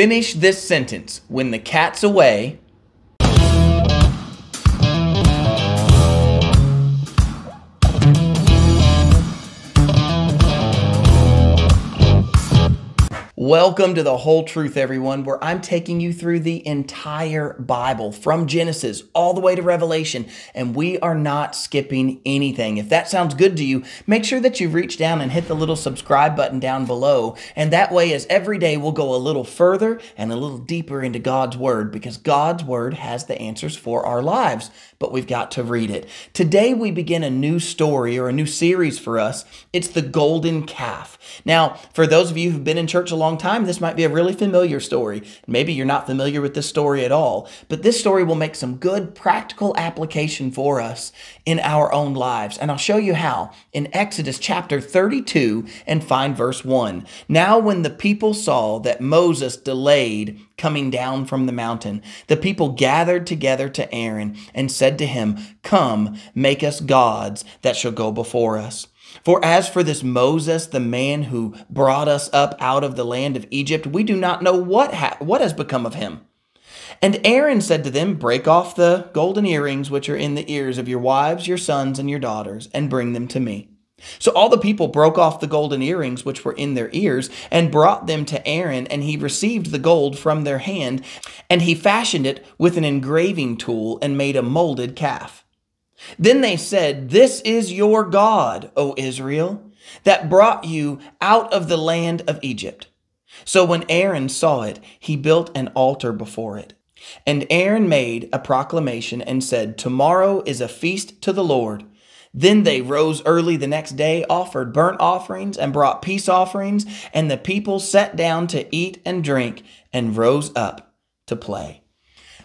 Finish this sentence. When the cat's away, Welcome to the whole truth, everyone, where I'm taking you through the entire Bible from Genesis all the way to Revelation, and we are not skipping anything. If that sounds good to you, make sure that you reach down and hit the little subscribe button down below. And that way, as every day, we'll go a little further and a little deeper into God's Word because God's Word has the answers for our lives but we've got to read it. Today, we begin a new story or a new series for us. It's the golden calf. Now, for those of you who've been in church a long time, this might be a really familiar story. Maybe you're not familiar with this story at all, but this story will make some good practical application for us in our own lives. And I'll show you how in Exodus chapter 32 and find verse 1. Now, when the people saw that Moses delayed, coming down from the mountain. The people gathered together to Aaron and said to him, Come, make us gods that shall go before us. For as for this Moses, the man who brought us up out of the land of Egypt, we do not know what, ha- what has become of him. And Aaron said to them, Break off the golden earrings which are in the ears of your wives, your sons, and your daughters, and bring them to me. So all the people broke off the golden earrings which were in their ears and brought them to Aaron, and he received the gold from their hand, and he fashioned it with an engraving tool and made a molded calf. Then they said, This is your God, O Israel, that brought you out of the land of Egypt. So when Aaron saw it, he built an altar before it. And Aaron made a proclamation and said, Tomorrow is a feast to the Lord then they rose early the next day, offered burnt offerings, and brought peace offerings. And the people sat down to eat and drink, and rose up to play.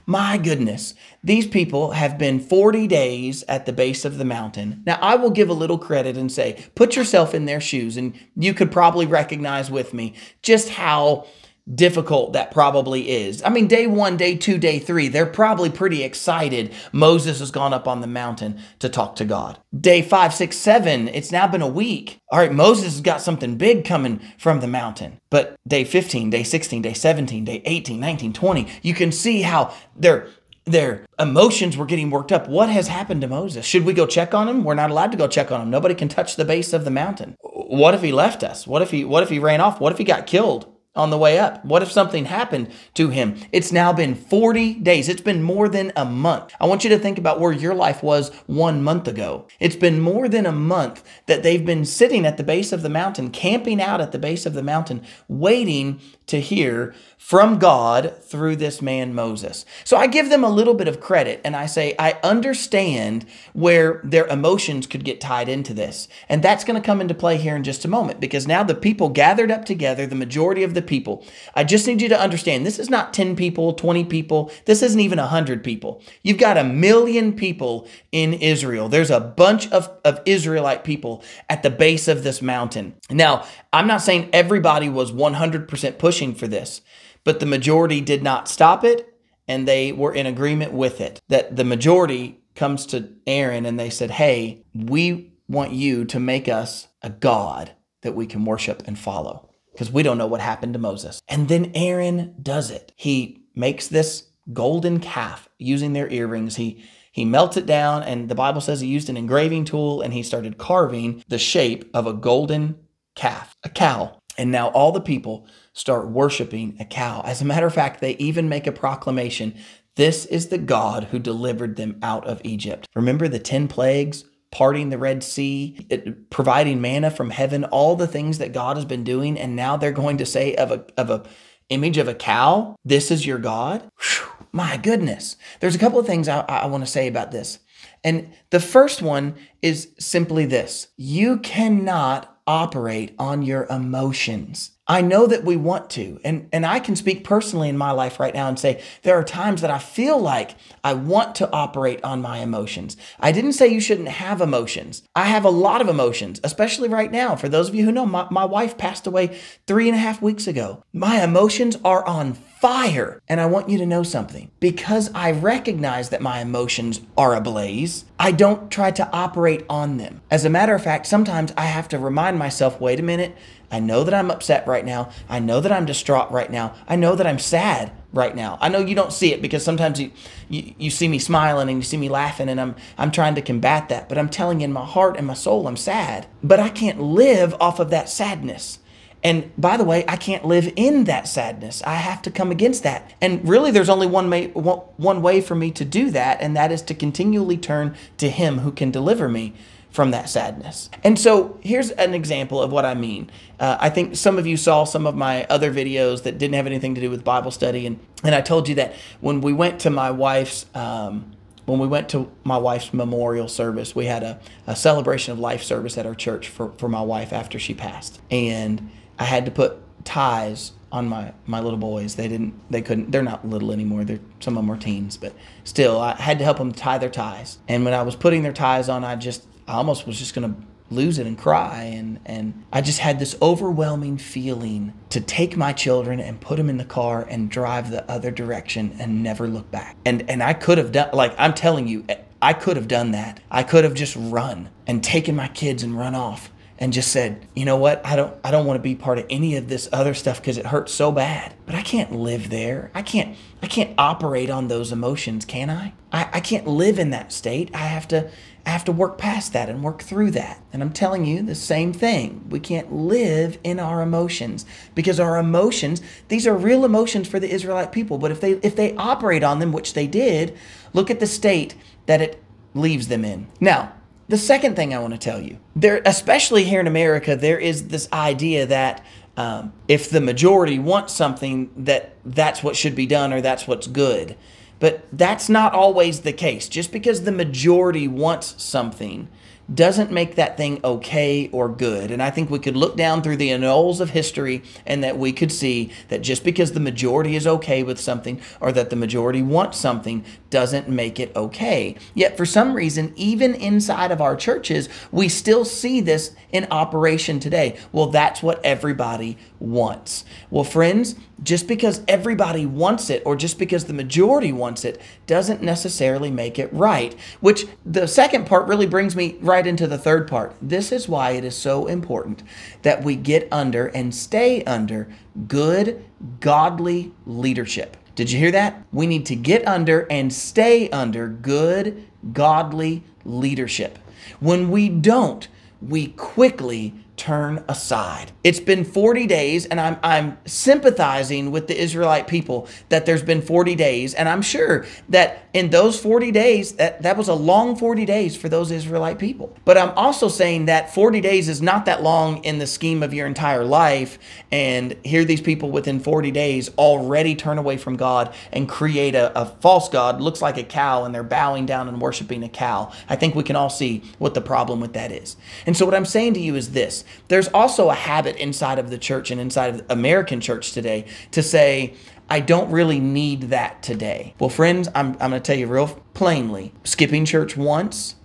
My goodness, these people have been 40 days at the base of the mountain. Now, I will give a little credit and say, put yourself in their shoes, and you could probably recognize with me just how difficult that probably is. I mean, day one, day two, day three, they're probably pretty excited. Moses has gone up on the mountain to talk to God. Day five, six, seven, it's now been a week. All right, Moses has got something big coming from the mountain. But day 15, day 16, day 17, day 18, 19, 20, you can see how they're their emotions were getting worked up. What has happened to Moses? Should we go check on him? We're not allowed to go check on him. Nobody can touch the base of the mountain. What if he left us? What if he what if he ran off? What if he got killed? on the way up? What if something happened to him? It's now been 40 days. It's been more than a month. I want you to think about where your life was one month ago. It's been more than a month that they've been sitting at the base of the mountain, camping out at the base of the mountain, waiting to hear from God through this man Moses. So I give them a little bit of credit and I say, I understand where their emotions could get tied into this. And that's going to come into play here in just a moment because now the people gathered up together, the majority of the people. I just need you to understand this is not 10 people, 20 people. This isn't even 100 people. You've got a million people in Israel. There's a bunch of, of Israelite people at the base of this mountain. Now, I'm not saying everybody was 100% pushing for this, but the majority did not stop it and they were in agreement with it. That the majority comes to Aaron and they said, Hey, we want you to make us a God that we can worship and follow because we don't know what happened to Moses. And then Aaron does it. He makes this golden calf using their earrings. He he melts it down and the Bible says he used an engraving tool and he started carving the shape of a golden calf, a cow. And now all the people start worshiping a cow. As a matter of fact, they even make a proclamation. This is the God who delivered them out of Egypt. Remember the 10 plagues? parting the Red Sea, it, providing manna from heaven, all the things that God has been doing. And now they're going to say of a, of a image of a cow, this is your God. Whew, my goodness. There's a couple of things I, I want to say about this. And the first one is simply this you cannot operate on your emotions. I know that we want to. And, and I can speak personally in my life right now and say there are times that I feel like I want to operate on my emotions. I didn't say you shouldn't have emotions. I have a lot of emotions, especially right now. For those of you who know, my, my wife passed away three and a half weeks ago. My emotions are on fire. And I want you to know something. Because I recognize that my emotions are ablaze, I don't try to operate on them. As a matter of fact, sometimes I have to remind myself wait a minute, I know that I'm upset right now. I know that I'm distraught right now. I know that I'm sad right now. I know you don't see it because sometimes you, you, you, see me smiling and you see me laughing and I'm, I'm trying to combat that. But I'm telling you in my heart and my soul, I'm sad. But I can't live off of that sadness. And by the way, I can't live in that sadness. I have to come against that. And really, there's only one, may, one way for me to do that, and that is to continually turn to Him who can deliver me from that sadness. And so here's an example of what I mean. Uh, I think some of you saw some of my other videos that didn't have anything to do with Bible study, and and I told you that when we went to my wife's. Um, when we went to my wife's memorial service, we had a, a celebration of life service at our church for, for my wife after she passed. And I had to put ties on my my little boys. They didn't. They couldn't. They're not little anymore. They're some of them are teens, but still, I had to help them tie their ties. And when I was putting their ties on, I just I almost was just going to lose it and cry. And, and I just had this overwhelming feeling to take my children and put them in the car and drive the other direction and never look back. And, and I could have done, like, I'm telling you, I could have done that. I could have just run and taken my kids and run off and just said, "You know what? I don't I don't want to be part of any of this other stuff because it hurts so bad. But I can't live there. I can't I can't operate on those emotions, can I? I, I can't live in that state. I have to I have to work past that and work through that. And I'm telling you the same thing. We can't live in our emotions because our emotions, these are real emotions for the Israelite people, but if they if they operate on them, which they did, look at the state that it leaves them in. Now, the second thing I want to tell you, there, especially here in America, there is this idea that um, if the majority wants something, that that's what should be done or that's what's good. But that's not always the case. Just because the majority wants something doesn't make that thing okay or good. And I think we could look down through the annals of history and that we could see that just because the majority is okay with something or that the majority wants something doesn't make it okay. Yet for some reason, even inside of our churches, we still see this in operation today. Well, that's what everybody wants. Well, friends, just because everybody wants it or just because the majority wants it doesn't necessarily make it right, which the second part really brings me right right into the third part. This is why it is so important that we get under and stay under good, godly leadership. Did you hear that? We need to get under and stay under good, godly leadership. When we don't, we quickly turn aside. It's been 40 days, and I'm, I'm sympathizing with the Israelite people that there's been 40 days. And I'm sure that in those 40 days, that, that was a long 40 days for those Israelite people. But I'm also saying that 40 days is not that long in the scheme of your entire life. And here these people within 40 days already turn away from God and create a, a false God, looks like a cow, and they're bowing down and worshiping a cow. I think we can all see what the problem with that is. And so what I'm saying to you is this there's also a habit inside of the church and inside of American church today to say, I don't really need that today. Well, friends, I'm, I'm going to tell you real plainly skipping church once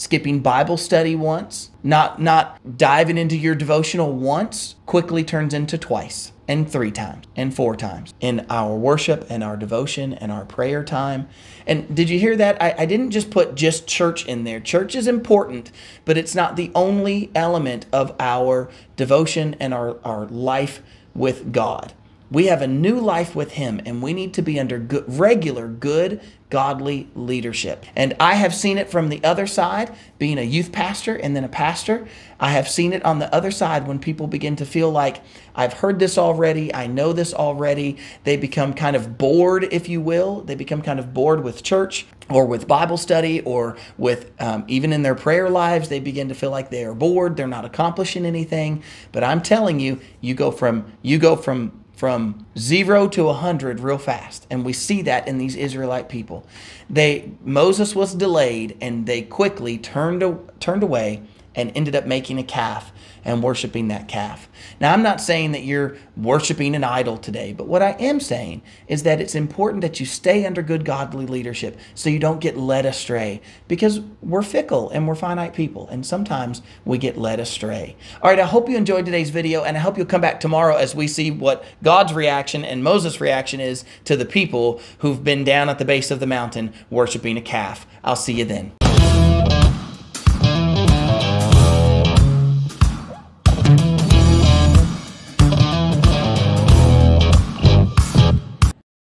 skipping Bible study once, not not diving into your devotional once quickly turns into twice and three times and four times in our worship and our devotion and our prayer time. And did you hear that? I, I didn't just put just church in there. Church is important, but it's not the only element of our devotion and our, our life with God. We have a new life with Him, and we need to be under good, regular, good, godly leadership. And I have seen it from the other side, being a youth pastor and then a pastor. I have seen it on the other side when people begin to feel like, I've heard this already, I know this already. They become kind of bored, if you will. They become kind of bored with church or with Bible study or with um, even in their prayer lives, they begin to feel like they are bored, they're not accomplishing anything. But I'm telling you, you go from you go from from zero to a hundred real fast. And we see that in these Israelite people. They Moses was delayed and they quickly turned turned away and ended up making a calf and worshiping that calf. Now, I'm not saying that you're worshiping an idol today, but what I am saying is that it's important that you stay under good godly leadership so you don't get led astray because we're fickle and we're finite people, and sometimes we get led astray. All right, I hope you enjoyed today's video, and I hope you'll come back tomorrow as we see what God's reaction and Moses' reaction is to the people who've been down at the base of the mountain worshiping a calf. I'll see you then.